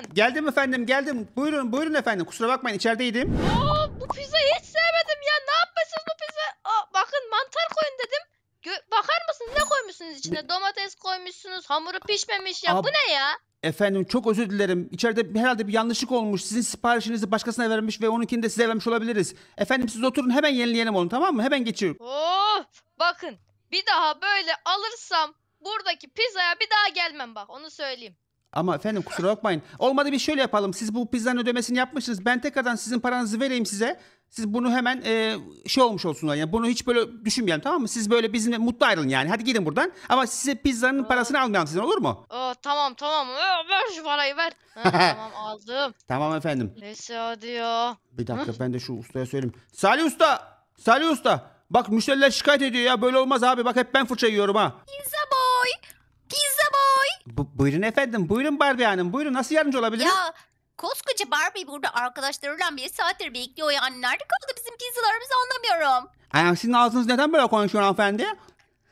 mısın? Geldim efendim geldim. Buyurun buyurun efendim. Kusura bakmayın içerideydim. Oo, bu pizza hiç sevmedim ya. Ne yapmışsınız bu pizza? Aa, bakın mantar koyun dedim. Gö bakar mısınız ne koymuşsunuz içine? Domates koymuşsunuz. Hamuru pişmemiş ya. Aa, bu ne ya? Efendim çok özür dilerim. İçeride herhalde bir yanlışlık olmuş. Sizin siparişinizi başkasına vermiş ve onunkini de size vermiş olabiliriz. Efendim siz oturun hemen yenileyelim onu tamam mı? Hemen geçiyorum. Oo, bakın bir daha böyle alırsam buradaki pizzaya bir daha gelmem bak onu söyleyeyim. Ama efendim kusura bakmayın. Olmadı bir şöyle yapalım. Siz bu pizzanın ödemesini yapmışsınız. Ben tekrardan sizin paranızı vereyim size. Siz bunu hemen e, şey olmuş olsunlar. Yani bunu hiç böyle düşünmeyelim tamam mı? Siz böyle bizimle mutlu ayrılın yani. Hadi gidin buradan. Ama size pizzanın parasını almayalım sizden olur mu? Aa, tamam tamam. Ee, Ver şu parayı ver. Ha, tamam aldım. Tamam efendim. Neyse hadi ya. Bir dakika ben de şu ustaya söyleyeyim. Salih Usta! Salih Usta! Bak müşteriler şikayet ediyor ya. Böyle olmaz abi. Bak hep ben fırça yiyorum ha. Pizza boy. Pizza boy. Bu, buyurun efendim. Buyurun Barbie Hanım. Buyurun nasıl yardımcı olabilirim? Ya koskoca Barbie burada arkadaşlarıyla bir saattir bekliyor yani. Nerede kaldı bizim pizzalarımızı anlamıyorum. Yani sizin ağzınız neden böyle konuşuyor hanımefendi?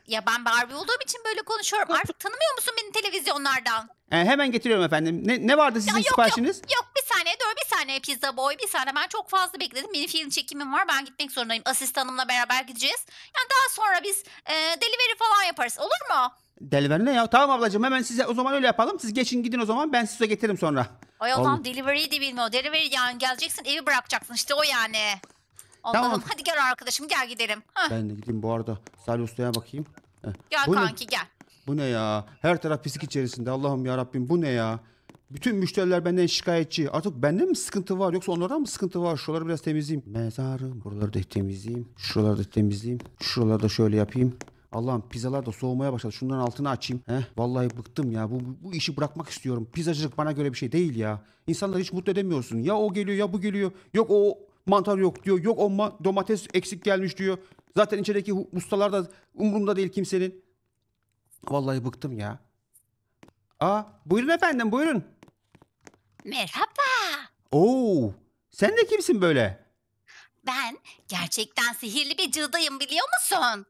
Ya ben Barbie olduğum için böyle konuşuyorum. Artık tanımıyor musun beni televizyonlardan? E, hemen getiriyorum efendim. Ne, ne vardı sizin Ya yok, siparişiniz? Yok, yok bir saniye dur bir saniye pizza boy bir saniye. Ben çok fazla bekledim. Benim film çekimim var. Ben gitmek zorundayım. Asistanımla beraber gideceğiz. Yani daha sonra biz e, delivery falan yaparız. Olur mu? Delivery ne ya? Tamam ablacığım hemen size o zaman öyle yapalım. Siz geçin gidin o zaman ben size getiririm sonra. Ay adam delivery de bilmiyor. Delivery yani geleceksin evi bırakacaksın işte o yani. Allah'ım Tamam. hadi gel arkadaşım gel gidelim. Heh, Ben de gideyim bu arada Salih Usta'ya bakayım. Heh. gel bu ne? kanki gel. Bu ne ya? Her taraf pislik içerisinde. Allah'ım ya Rabbim bu ne ya? Bütün müşteriler benden şikayetçi. Artık bende mi sıkıntı var yoksa onlarda mı sıkıntı var? Şuraları biraz temizleyeyim. Mezarım. Buraları da temizleyeyim. Şuraları da temizleyeyim. Şuraları da şöyle yapayım. Allah'ım pizzalar da soğumaya başladı. Şunların altını açayım. Heh, vallahi bıktım ya. Bu, bu işi bırakmak istiyorum. Pizzacılık bana göre bir şey değil ya. İnsanları hiç mutlu edemiyorsun. Ya o geliyor ya bu geliyor. Yok o Mantar yok diyor. Yok o domates eksik gelmiş diyor. Zaten içerideki ustalar da umurunda değil kimsenin. Vallahi bıktım ya. Aa buyurun efendim buyurun. Merhaba. Oo sen de kimsin böyle? Ben gerçekten sihirli bir cıldayım biliyor musun?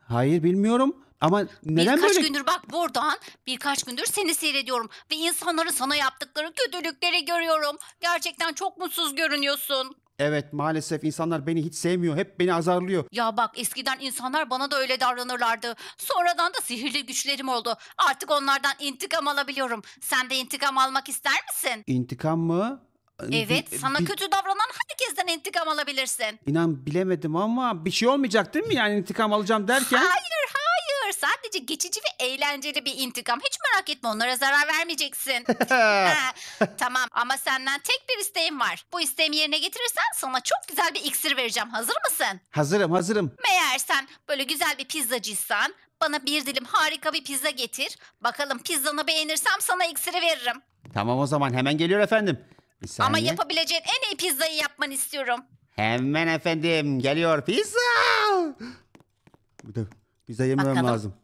Hayır bilmiyorum ama neden birkaç böyle? gündür bak buradan birkaç gündür seni seyrediyorum ve insanların sana yaptıkları kötülükleri görüyorum. Gerçekten çok mutsuz görünüyorsun. Evet maalesef insanlar beni hiç sevmiyor. Hep beni azarlıyor. Ya bak eskiden insanlar bana da öyle davranırlardı. Sonradan da sihirli güçlerim oldu. Artık onlardan intikam alabiliyorum. Sen de intikam almak ister misin? İntikam mı? Ee, evet, sana Bi- kötü davranan herkesten intikam alabilirsin. İnan bilemedim ama bir şey olmayacak değil mi? Yani intikam alacağım derken. Hayır sadece geçici ve eğlenceli bir intikam. Hiç merak etme onlara zarar vermeyeceksin. tamam ama senden tek bir isteğim var. Bu isteğimi yerine getirirsen sana çok güzel bir iksir vereceğim. Hazır mısın? Hazırım hazırım. Meğer sen böyle güzel bir pizzacıysan bana bir dilim harika bir pizza getir. Bakalım pizzanı beğenirsem sana iksiri veririm. Tamam o zaman hemen geliyor efendim. Bir Ama yapabileceğin en iyi pizzayı yapmanı istiyorum. Hemen efendim geliyor pizza. Bu da- Pizza yemem Bakalım. lazım.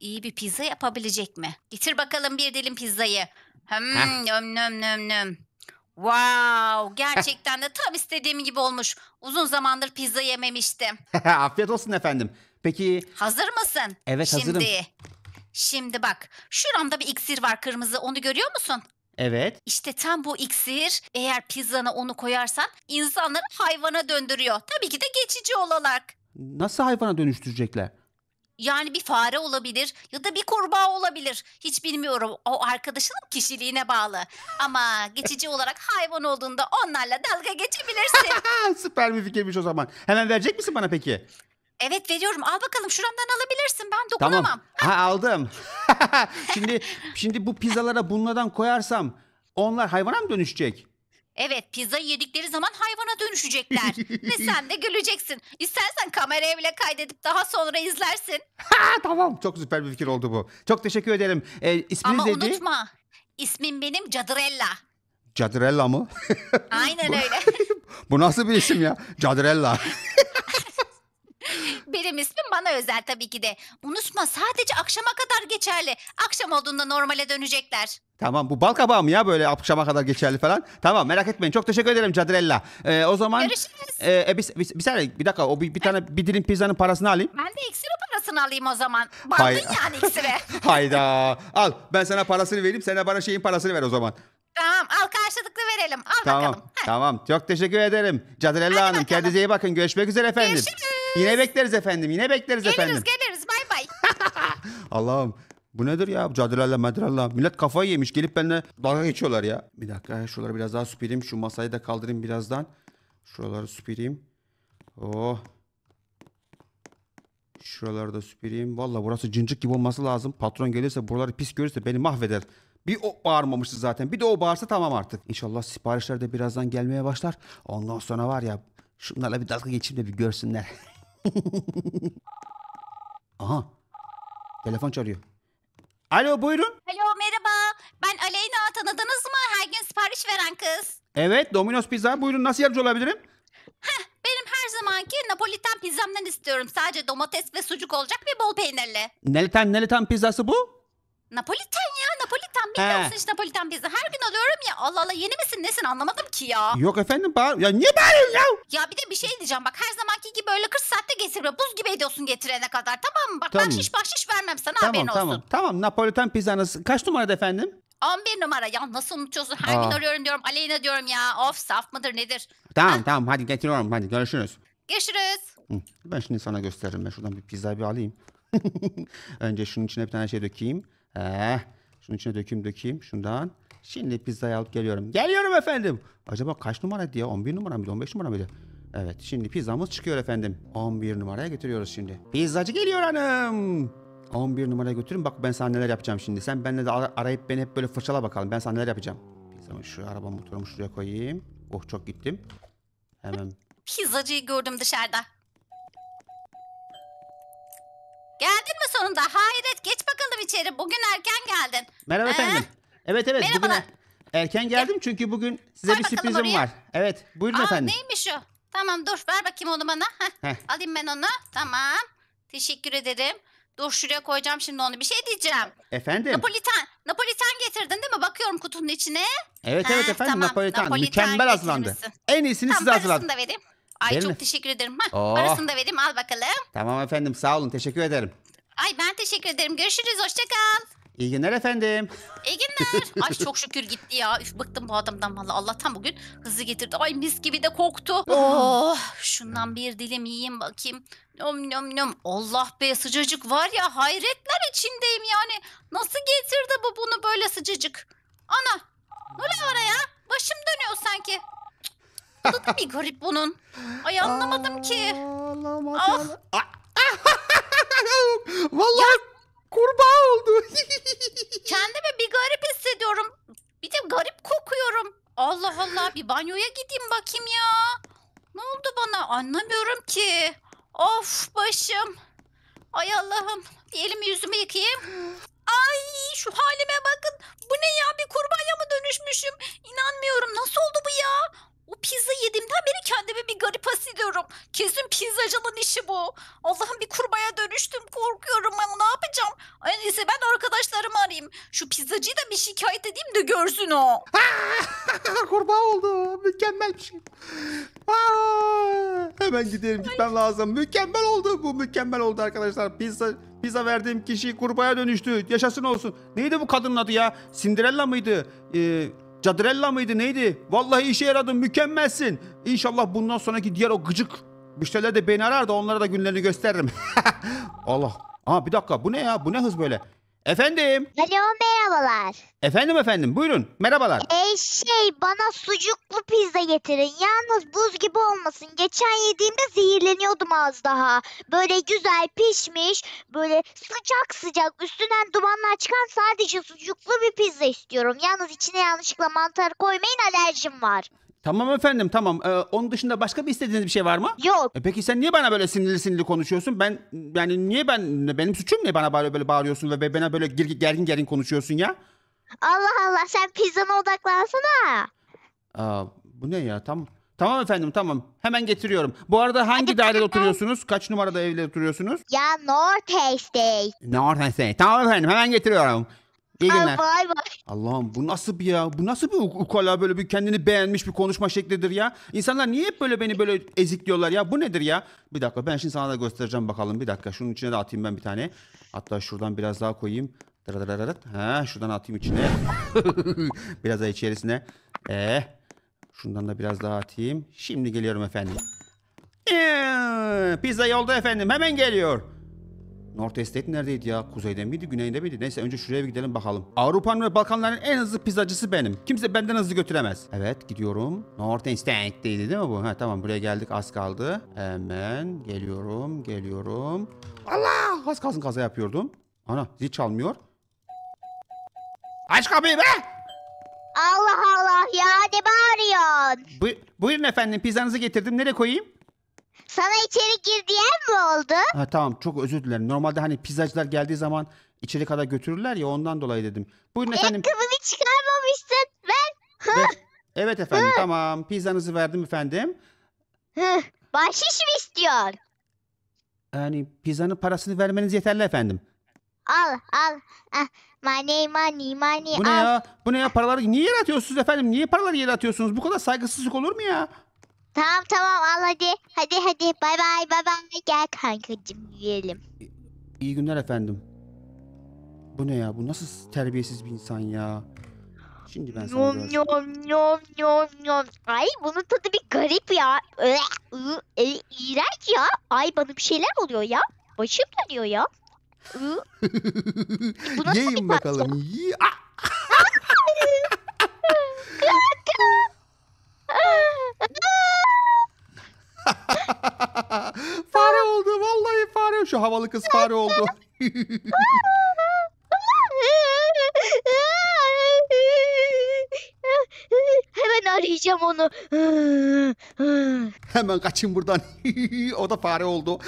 İyi bir pizza yapabilecek mi? Getir bakalım bir dilim pizzayı. Hmm, nöm nöm nöm nöm. Wow, gerçekten de tam istediğim gibi olmuş. Uzun zamandır pizza yememiştim. Afiyet olsun efendim. Peki Hazır mısın? evet hazırım. Şimdi. Şimdi bak, şuramda bir iksir var kırmızı. Onu görüyor musun? Evet. İşte tam bu iksir eğer pizzana onu koyarsan insanları hayvana döndürüyor. Tabii ki de geçici olarak. Nasıl hayvana dönüştürecekler? Yani bir fare olabilir ya da bir kurbağa olabilir. Hiç bilmiyorum o arkadaşının kişiliğine bağlı. Ama geçici olarak hayvan olduğunda onlarla dalga geçebilirsin. Süper bir fikirmiş o zaman. Hemen verecek misin bana peki? Evet veriyorum. Al bakalım şuramdan alabilirsin. Ben dokunamam. Tamam. Ha aldım. şimdi şimdi bu pizzalara bunlardan koyarsam onlar hayvana mı dönüşecek? Evet pizza yedikleri zaman hayvana dönüşecekler. Ve sen de güleceksin. İstersen kameraya bile kaydedip daha sonra izlersin. Ha tamam çok süper bir fikir oldu bu. Çok teşekkür ederim. Ee, isminiz Ama neydi? unutma ismim benim Cadrella. Cadrella mı? Aynen öyle. bu nasıl bir isim ya? Cadrella? Benim ismim bana özel tabii ki de. Unutma sadece akşama kadar geçerli. Akşam olduğunda normale dönecekler. Tamam bu bal kabağı mı ya böyle akşama kadar geçerli falan. Tamam merak etmeyin çok teşekkür ederim Cadrella. Ee, o zaman... Görüşürüz. E, e, bir, bir, bir saniye bir dakika o bir, bir tane bir dilim pizzanın parasını alayım. Ben de iksiri parasını alayım o zaman. Bandın Hay- yani iksire. Hayda al ben sana parasını vereyim sen de bana şeyin parasını ver o zaman. Tamam al karşılıklı verelim al tamam, bakalım. Hadi. Tamam çok teşekkür ederim Cadrella Hanım bakalım. kendinize iyi bakın görüşmek üzere efendim. Görüşürüz. Yine bekleriz efendim. Yine bekleriz Geliriz efendim. geliriz geliriz, bay bay. Allah'ım bu nedir ya? Cadilalla madralla. Millet kafayı yemiş. Gelip benimle dalga geçiyorlar ya. Bir dakika ya, şuraları biraz daha süpüreyim. Şu masayı da kaldırayım birazdan. Şuraları süpüreyim. Oh. Şuraları da süpüreyim. Valla burası cincik gibi olması lazım. Patron gelirse buraları pis görürse beni mahveder. Bir o bağırmamıştı zaten. Bir de o bağırsa tamam artık. İnşallah siparişler de birazdan gelmeye başlar. Ondan sonra var ya şunlarla bir dalga geçeyim de bir görsünler. Aha. Telefon çalıyor. Alo buyurun. Alo merhaba. Ben Aleyna tanıdınız mı? Her gün sipariş veren kız. Evet Domino's Pizza. Buyurun nasıl yardımcı olabilirim? Heh, benim her zamanki Napolitan pizzamdan istiyorum. Sadece domates ve sucuk olacak ve bol peynirli. Nelitan Nelitan pizzası bu? Napolitan ya Napolitan. Biliyor He. musun işte Napolitan pizza? Her gün alıyorum ya. Allah Allah yeni misin nesin anlamadım ki ya. Yok efendim bağır. Ya niye bağırıyorsun ya? Ya bir de bir şey diyeceğim bak her zaman Baki gibi öyle 40 saatte getirme. Buz gibi ediyorsun getirene kadar tamam mı? Bak Tamam. ben şiş bahşiş vermem sana tamam haberin tamam olsun. tamam. Napolitan pizzanız kaç numarada efendim? 11 numara ya nasıl unutuyorsun? Her Aa. gün arıyorum diyorum Aleyna diyorum ya. Of saf mıdır nedir? Tamam tamam hadi getiriyorum hadi görüşürüz. Görüşürüz. Hı, Ben şimdi sana gösteririm. Ben şuradan bir pizza bir alayım. Önce şunun içine bir tane şey dökeyim. Eh, şunun içine dökeyim dökeyim şundan. Şimdi pizzayı alıp geliyorum. Geliyorum efendim. Acaba kaç numara diye? 11 numara mıydı? 15 numara mıydı? Evet şimdi pizzamız çıkıyor efendim. 11 numaraya götürüyoruz şimdi. Pizzacı geliyor hanım. 11 numaraya götürün bak ben sana neler yapacağım şimdi. Sen benimle de arayıp beni hep böyle fırçala bakalım. Ben sana neler yapacağım. Pizzamı şu araba motorumu şuraya koyayım. Oh çok gittim. Hemen. Pizzacıyı gördüm dışarıda. Geldin mi sonunda? Hayret geç bakalım içeri. Bugün erken geldin. Merhaba ee? efendim. Evet evet. Merhabalar. Bugün erken geldim çünkü bugün size Koy bir sürprizim oraya. var. Evet buyurun Aa, efendim. Neymiş o? Tamam dur ver bakayım onu bana. Alayım ben onu. Tamam. Teşekkür ederim. Dur şuraya koyacağım şimdi onu. Bir şey diyeceğim. Efendim? Napolitan, Napolitan getirdin değil mi? Bakıyorum kutunun içine. Evet evet efendim tamam. Napolitan. Mükemmel hazırlandı. getirmişsin. En iyisini Tamam size parasını da vereyim. Ay Verin mi? çok teşekkür ederim. Hah, oh. Parasını da vereyim al bakalım. Tamam efendim sağ olun teşekkür ederim. Ay ben teşekkür ederim. Görüşürüz. hoşçakal İyi günler efendim. İyi günler. Ay çok şükür gitti ya. Üf bıktım bu adamdan vallahi Allah'tan bugün hızlı getirdi. Ay mis gibi de koktu. Oh. oh şundan bir dilim yiyeyim bakayım. Nom nom nom. Allah be sıcacık var ya hayretler içindeyim yani. Nasıl getirdi bu bunu böyle sıcacık? Ana ne var ya? Başım dönüyor sanki. Bu da bir garip bunun. Ay anlamadım ki. Allah'ım. Ah. Vallahi ya kurbağa oldu. Kendimi bir garip hissediyorum. Bir de garip kokuyorum. Allah Allah bir banyoya gideyim bakayım ya. Ne oldu bana anlamıyorum ki. Of başım. Ay Allah'ım. elimi yüzümü yıkayayım. Ay şu halime bakın. Bu ne ya bir kurbağaya mı dönüşmüşüm? İnanmıyorum. Nasıl oldu bu ya? O pizza yediğimden beri kendimi bir garip asılıyorum. Kesin pizzacının işi bu. Allah'ım bir kurbaya dönüştüm. Korkuyorum ben ne yapacağım? En iyisi ben arkadaşlarımı arayayım. Şu pizzacıyı da bir şikayet edeyim de görsün o. Ah, kurbağa oldu. Mükemmel bir şey. Aa, ah, hemen gidelim gitmem lazım. Mükemmel oldu bu. Mükemmel oldu arkadaşlar. Pizza pizza verdiğim kişi kurbağaya dönüştü. Yaşasın olsun. Neydi bu kadının adı ya? Cinderella mıydı? Ee, Cadrella mıydı neydi? Vallahi işe yaradın mükemmelsin. İnşallah bundan sonraki diğer o gıcık müşteriler de beni arar da onlara da günlerini gösteririm. Allah. Aa bir dakika bu ne ya? Bu ne hız böyle? Efendim. Alo merhabalar. Efendim efendim buyurun merhabalar. Ee, şey bana sucuklu pizza getirin. Yalnız buz gibi olmasın. Geçen yediğimde zehirleniyordum az daha. Böyle güzel pişmiş böyle sıcak sıcak üstünden dumanlar çıkan sadece sucuklu bir pizza istiyorum. Yalnız içine yanlışlıkla mantar koymayın alerjim var. Tamam efendim tamam. Ee, onun dışında başka bir istediğiniz bir şey var mı? Yok. E peki sen niye bana böyle sinirli sinirli konuşuyorsun? Ben yani niye ben benim suçum ne bana böyle böyle bağırıyorsun ve bana böyle gir, gergin gergin konuşuyorsun ya? Allah Allah sen pizzana odaklansana. Aa, bu ne ya? Tamam. Tamam efendim tamam. Hemen getiriyorum. Bu arada hangi dairede oturuyorsunuz? Kaç numarada evde oturuyorsunuz? Ya North Estate. North Estate. Tamam efendim hemen getiriyorum. İyi günler. bay bay. Allah'ım bu nasıl bir ya? Bu nasıl bir ukala böyle bir kendini beğenmiş bir konuşma şeklidir ya? İnsanlar niye hep böyle beni böyle ezikliyorlar ya? Bu nedir ya? Bir dakika ben şimdi sana da göstereceğim bakalım. Bir dakika şunun içine de atayım ben bir tane. Hatta şuradan biraz daha koyayım. Dırırırırırt. Ha şuradan atayım içine. biraz daha içerisine. Ee, şundan da biraz daha atayım. Şimdi geliyorum efendim. Ee, pizza yolda efendim. Hemen geliyor. Northeast neredeydi ya? Kuzeyde miydi? Güneyde miydi? Neyse önce şuraya bir gidelim bakalım. Avrupa'nın ve Balkanların en hızlı pizzacısı benim. Kimse benden hızlı götüremez. Evet gidiyorum. Northeast Estate'deydi değil mi bu? Ha tamam buraya geldik az kaldı. Hemen geliyorum geliyorum. Allah az kalsın kaza yapıyordum. Ana zil çalmıyor. Aç kapıyı be! Allah Allah ya ne bağırıyorsun? Bu, buyurun efendim pizzanızı getirdim. Nereye koyayım? Sana içeri gir diyen mi oldu? Ha, tamam çok özür dilerim. Normalde hani pizzacılar geldiği zaman içeri kadar götürürler ya ondan dolayı dedim. Buyurun efendim. Ayakkabını çıkarmamışsın. Ben. Ve- evet efendim tamam pizzanızı verdim efendim. Hı, Bahşiş mi istiyor? Yani pizzanın parasını vermeniz yeterli efendim. Al al. Ah, money money money Bu ne al. ya? Bu ne ya? Paraları niye yere atıyorsunuz efendim? Niye paraları yere atıyorsunuz? Bu kadar saygısızlık olur mu ya? Tamam tamam al hadi. Hadi hadi bay bay bay bay. Gel kankacım yiyelim. İyi günler efendim. Bu ne ya? Bu nasıl terbiyesiz bir insan ya? Şimdi ben sana Yom görsem. yom yom yom Ay bunun tadı bir garip ya. Öyle, iğrenç ya. Ay bana bir şeyler oluyor ya. Başım dönüyor ya. E, bu nasıl bir Yiyin bakalım. Yiyin. Ah! şu havalı kız fare oldu. Hemen arayacağım onu. Hemen kaçın buradan. o da fare oldu.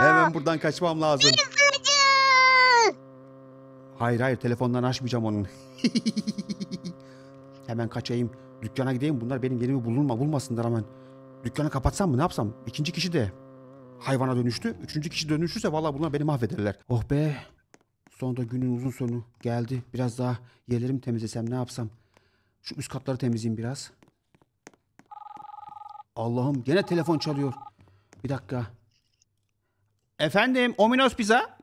Hemen buradan kaçmam lazım. Hayır hayır telefondan açmayacağım onun. hemen kaçayım. Dükkana gideyim. Bunlar benim yerimi mu bulmasınlar hemen. Dükkanı kapatsam mı ne yapsam? İkinci kişi de hayvana dönüştü. Üçüncü kişi dönüşürse vallahi bunlar beni mahvederler. Oh be. Sonunda günün uzun sonu geldi. Biraz daha yerlerimi temizlesem ne yapsam? Şu üst katları temizleyeyim biraz. Allah'ım gene telefon çalıyor. Bir dakika. Efendim Ominos Pizza?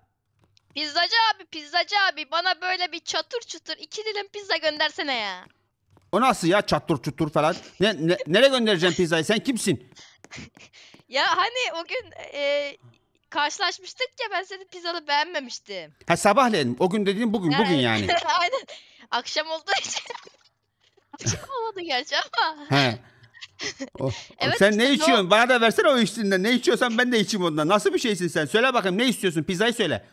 Pizzacı abi pizzacı abi bana böyle bir çatır çutur iki dilim pizza göndersene ya. O nasıl ya çattur çuttur falan? Ne, ne nereye göndereceğim pizzayı? Sen kimsin? ya hani o gün e, karşılaşmıştık ya ben senin pizzanı beğenmemiştim. Ha sabahleyin. O gün dediğin bugün bugün yani. Aynen. Akşam oldu için. Akşam olmadı gerçi ama. He. O, oh. evet, sen işte ne içiyorsun? Bana da versene o üstünden. Ne içiyorsan ben de içeyim ondan. Nasıl bir şeysin sen? Söyle bakayım ne istiyorsun? Pizzayı söyle.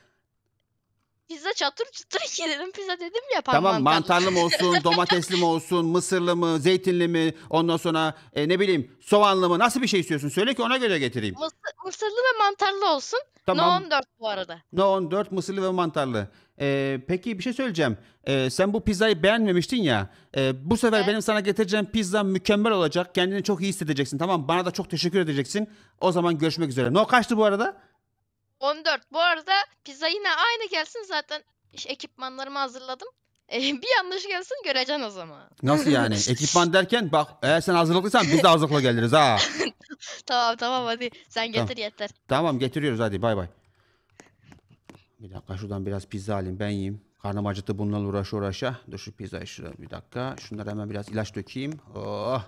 Pizza çatır çatır yedim pizza dedim ya parmağım Tamam mantarlı mı olsun, domatesli mi olsun, mısırlı mı, zeytinli mi, ondan sonra e, ne bileyim soğanlı mı nasıl bir şey istiyorsun? Söyle ki ona göre getireyim. Mısır, mısırlı ve mantarlı olsun. Tamam. No 14 bu arada. No 14 mısırlı ve mantarlı. Ee, peki bir şey söyleyeceğim. Ee, sen bu pizzayı beğenmemiştin ya. E, bu sefer Evet. benim sana getireceğim pizza mükemmel olacak. Kendini çok iyi hissedeceksin tamam Bana da çok teşekkür edeceksin. O zaman görüşmek üzere. No kaçtı bu arada? 14. Bu arada pizza yine aynı gelsin zaten iş ekipmanlarımı hazırladım. E, bir yanlış gelsin göreceksin o zaman. Nasıl yani? Ekipman derken bak eğer sen hazırlıklıysan biz de hazırlıklı geliriz ha. tamam tamam hadi sen getir tamam. yeter. Tamam getiriyoruz hadi bay bay. Bir dakika şuradan biraz pizza alayım ben yiyeyim. Karnım acıktı bununla uğraşa uğraşa. Dur şu pizzayı şuraya bir dakika. Şunlara hemen biraz ilaç dökeyim. Oh.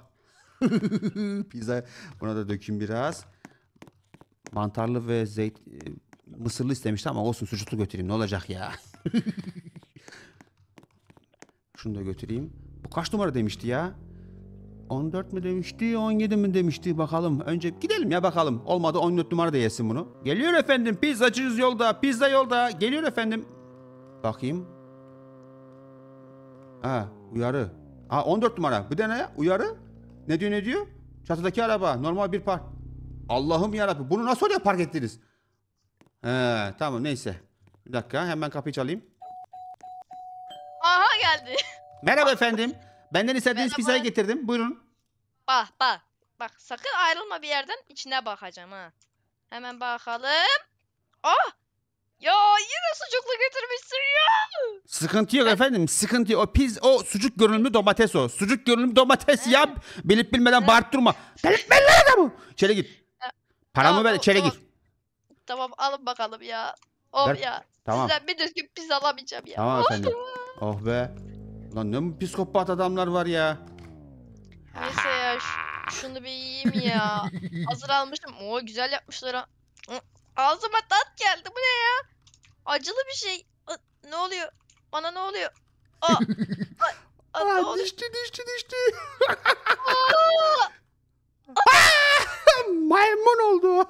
pizza buna da dökeyim biraz mantarlı ve zeyt e, mısırlı istemişti ama olsun sucuklu götüreyim ne olacak ya. Şunu da götüreyim. Bu kaç numara demişti ya? 14 mi demişti, 17 mi demişti bakalım. Önce gidelim ya bakalım. Olmadı 14 numara da yesin bunu. Geliyor efendim pizzacınız yolda, pizza yolda. Geliyor efendim. Bakayım. Ha uyarı. Ha 14 numara. Bu de ne ya? Uyarı. Ne diyor ne diyor? Çatıdaki araba normal bir park. Allah'ım yarabbim. Bunu nasıl oluyor park ettiniz? He, tamam neyse. Bir dakika hemen kapıyı çalayım. Aha geldi. Merhaba efendim. Benden istediğiniz Merhaba. pizzayı getirdim. Buyurun. Bak bak. Bak sakın ayrılma bir yerden. içine bakacağım ha. Hemen bakalım. Oh, Ya yine sucuklu getirmişsin ya. Sıkıntı yok efendim. Sıkıntı yok. O piz o sucuk görünümlü domates o. Sucuk görünümlü domates ya. Bilip bilmeden bağırt durma. Delirtmenler adamı. İçeri git. Paramı Al, ver içeri gir. Tamam alın bakalım ya. Of Ver. ya. Tamam. Sizden bir düzgün pis alamayacağım ya. Tamam Of efendim. ya. Oh be. Lan ne psikopat adamlar var ya. Neyse ya ş- şunu bir yiyeyim ya. Hazır almıştım. Oo güzel yapmışlar ha. Hı, Ağzıma tat geldi. Bu ne ya? Acılı bir şey. Aa, Ne oluyor? Bana ne oluyor? Aa, aa, aa, ne oluyor? düştü düştü düştü. Maymun oldu.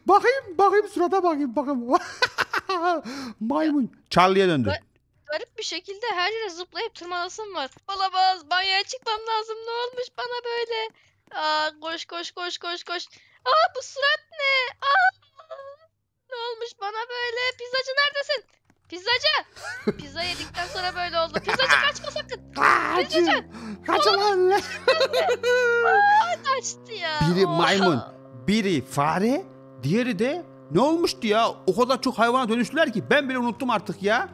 bakayım bakayım surata bakayım bakayım. Maymun. Charlie'ye döndü. Ga garip bir şekilde her yere zıplayıp tırmanasım var. Olamaz banyoya çıkmam lazım ne olmuş bana böyle. Aa, koş koş koş koş koş. Aa bu surat ne? Aa, ne olmuş bana böyle? Pizzacı neredesin? Pizzacı! Pizza yedikten sonra böyle oldu. Pizzacı kaçma sakın! Pizzacı! Kaç lan! kaçtı ya. Biri maymun, biri fare, diğeri de ne olmuştu ya? O kadar çok hayvana dönüştüler ki ben bile unuttum artık ya.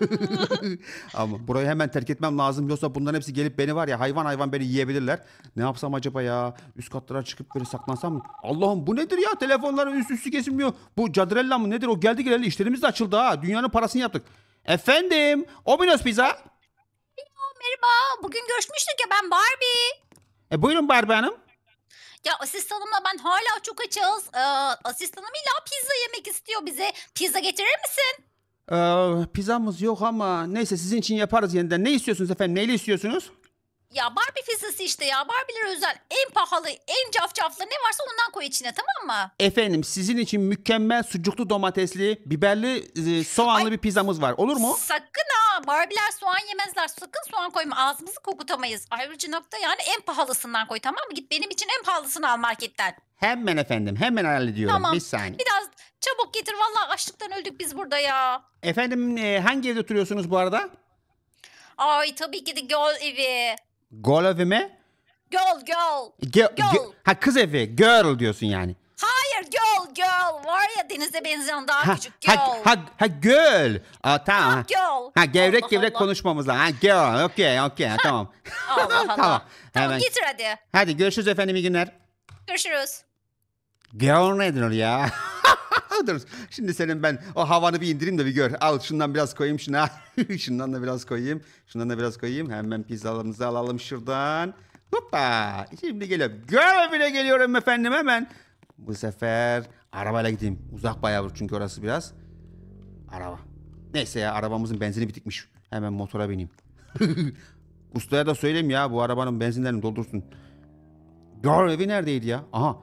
Ama burayı hemen terk etmem lazım. Yoksa bunların hepsi gelip beni var ya hayvan hayvan beni yiyebilirler. Ne yapsam acaba ya? Üst katlara çıkıp böyle saklansam mı? Allah'ım bu nedir ya? Telefonların üst üstü kesilmiyor. Bu cadrella mı nedir? O geldi geleli işlerimiz de açıldı ha. Dünyanın parasını yaptık. Efendim? Ominos Pizza? Merhaba. Bugün görüşmüştük ya ben Barbie. E buyurun Barbie Hanım. Ya asistanımla ben hala çok açız. Ee, asistanım illa pizza yemek istiyor bize. Pizza getirir misin? Ee, pizzamız yok ama neyse sizin için yaparız yeniden. Ne istiyorsunuz efendim? Neyle istiyorsunuz? Ya Barbie pizzası işte ya. Barbie'lere özel en pahalı, en cafcaflı ne varsa ondan koy içine tamam mı? Efendim sizin için mükemmel sucuklu domatesli, biberli, e, soğanlı Ay. bir pizzamız var. Olur mu? Sakın ha. Barbie'ler soğan yemezler. Sakın soğan koyma. Ağzımızı kokutamayız. Ayrıca nokta yani en pahalısından koy tamam mı? Git benim için en pahalısını al marketten. Hemen efendim hemen hallediyorum. Tamam. Bir saniye. Biraz çabuk getir. Vallahi açlıktan öldük biz burada ya. Efendim e, hangi evde oturuyorsunuz bu arada? Ay tabii ki de göl evi. Gol evi mi? Girl girl. Ge- girl. ha kız evi. Girl diyorsun yani. Hayır girl girl. Var ya denize benzeyen daha ha, küçük girl. Ha, ha, ha göl. Aa, tamam. Ha, girl. Ha gevrek Allah gevrek Allah. konuşmamız lazım. Ha girl. Okey okey tamam. tamam. Tamam. Hemen. getir hadi. Hadi görüşürüz efendim iyi günler. Görüşürüz. Girl nedir ya? Dur şimdi senin ben o havanı bir indireyim de bir gör. Al şundan biraz koyayım şuna. şundan da biraz koyayım. Şundan da biraz koyayım. Hemen pizzalarımızı alalım şuradan. Hoppa. Şimdi geliyorum. Görevine geliyorum efendim hemen. Bu sefer arabayla gideyim. Uzak bayağı çünkü orası biraz. Araba. Neyse ya arabamızın benzini bitikmiş. Hemen motora bineyim. Ustaya da söyleyeyim ya bu arabanın benzinlerini doldursun. Gör evi neredeydi ya? Aha.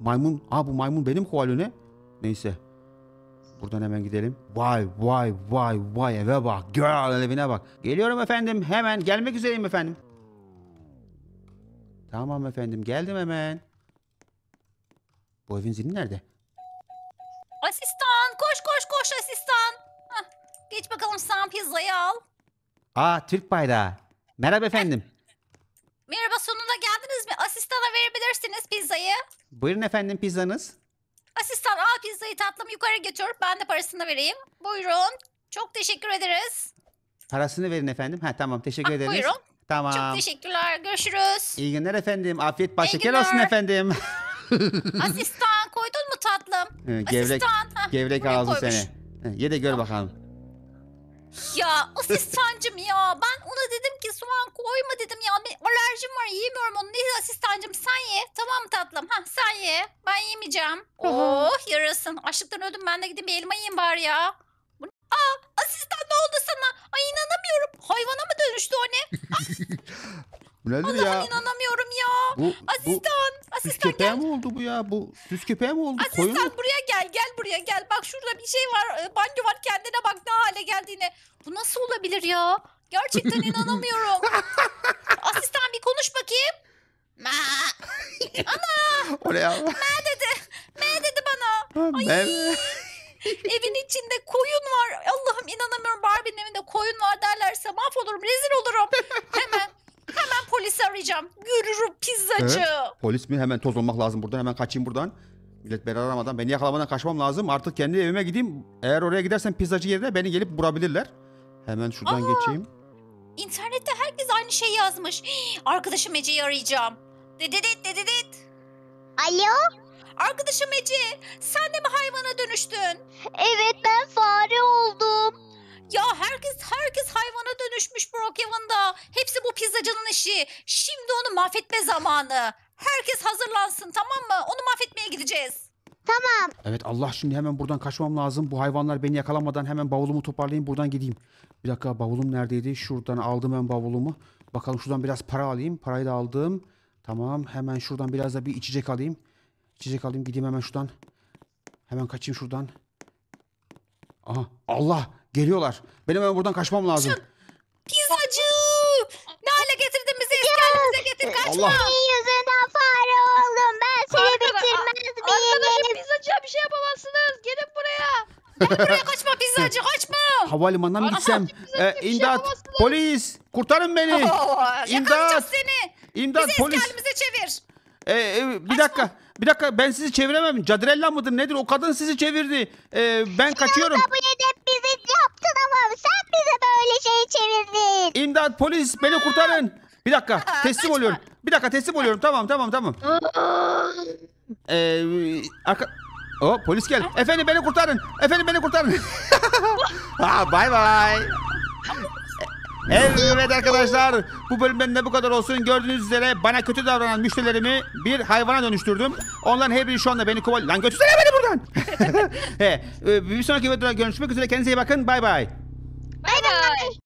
Maymun. Aa bu maymun benim kovalıyor ne? Neyse. Buradan hemen gidelim. Vay vay vay vay eve bak. Girl evine bak. Geliyorum efendim hemen. Gelmek üzereyim efendim. Tamam efendim geldim hemen. Bu evin zili nerede? Asistan koş koş koş asistan. Hah, geç bakalım sen pizzayı al. Aa Türk bayrağı. Merhaba efendim. Merhaba sonunda geldiniz mi? Asistana verebilirsiniz pizzayı. Buyurun efendim pizzanız. Asistan al pizzayı tatlım yukarı götür. Ben de parasını vereyim. Buyurun. Çok teşekkür ederiz. Parasını verin efendim. Ha tamam teşekkür ah, ederiz. Buyurun. Tamam. Çok teşekkürler. Görüşürüz. İyi günler efendim. Afiyet bal olsun efendim. Asistan koydun mu tatlım? Ee, Gevrek, Asistan. gevrek buraya ağzı seni. Ee, Ye de gör bakalım. Ya asistancım ya ben ona dedim ki soğan koyma dedim ya bir alerjim var yiyemiyorum onu. Neyse asistancım sen ye tamam tatlım? Ha sen ye ben yemeyeceğim. Tamam. Oh yarasın açlıktan öldüm ben de gideyim bir elma yiyeyim bari ya. Aa asistan ne oldu sana? Ay inanamıyorum hayvana mı dönüştü o ne? Bu nedir Allah'ım ya? inanamıyorum ya. Bu, asistan. Bu süs asistan köpeğe gel. mi oldu bu ya? Bu süs köpeğe mi oldu? Asistan Koyun buraya gel. Gel buraya gel. Bak şurada bir şey var. e, Banyo var. Kendine bak ne hale geldiğine. Bu nasıl olabilir ya? Gerçekten inanamıyorum. asistan bir konuş bakayım. Ma. O Ma dedi. Ma dedi bana. Ay. Evin içinde koyun var. Allah'ım inanamıyorum. Barbie'nin evinde koyun var derlerse mahvolurum. Rezil olurum. Yürürüm pizzacı. Evet. Polis mi? Hemen toz olmak lazım buradan. Hemen kaçayım buradan. Millet beni aramadan, beni yakalamadan kaçmam lazım. Artık kendi evime gideyim. Eğer oraya gidersen pizzacı yerine beni gelip vurabilirler. Hemen şuradan Aa, geçeyim. İnternette herkes aynı şey yazmış. Hii, arkadaşım Ece'yi arayacağım. Dededit dededit. Alo? Arkadaşım Ece, sen de mi hayvana dönüştün? Evet ben fare oldum. Ya herkes herkes hayvana dönüşmüş Brookhaven'da. Hepsi bu pizzacının işi. Şimdi onu mahvetme zamanı. Herkes hazırlansın tamam mı? Onu mahvetmeye gideceğiz. Tamam. Evet Allah şimdi hemen buradan kaçmam lazım. Bu hayvanlar beni yakalamadan hemen bavulumu toparlayayım buradan gideyim. Bir dakika bavulum neredeydi? Şuradan aldım ben bavulumu. Bakalım şuradan biraz para alayım. Parayı da aldım. Tamam hemen şuradan biraz da bir içecek alayım. İçecek alayım gideyim hemen şuradan. Hemen kaçayım şuradan. Aha Allah Geliyorlar. Benim hemen buradan kaçmam lazım. Çık. Pizzacı. Ne hale getirdin bizi? Eskerimize getir. Kaçma. Allah. Senin yüzünden fare oldum. Ben seni Arkadaş- bitirmez Arkadaşım pizzacıya bir şey yapamazsınız. Gelin buraya. Gel buraya kaçma pizzacı kaçma. Havalimanına mı Ana, gitsem? Ee, bir şey Polis. Kurtarın beni. İmdat. seni. İmdat Bizi polis. eskerimize çevir. Ee, e, bir dakika. Bir dakika ben sizi çeviremem. Cadirella mıdır nedir? O kadın sizi çevirdi. Ee, ben kaçıyorum. Kabul edip bizi adamım. Sen bize böyle şey çevirdin. İmdat polis beni kurtarın. Bir dakika teslim oluyorum. Bir dakika teslim oluyorum. Tamam tamam tamam. Ee, arka... O polis geldi Efendim beni kurtarın. Efendim beni kurtarın. Ah bye bye. Evet arkadaşlar bu bölümden de bu kadar olsun. Gördüğünüz üzere bana kötü davranan müşterilerimi bir hayvana dönüştürdüm. Onların her biri şu anda beni kovalıyor. Lan götürsene beni buradan. He, e, bir sonraki videoda görüşmek üzere. Kendinize iyi bakın. Bay bay. Bay bay.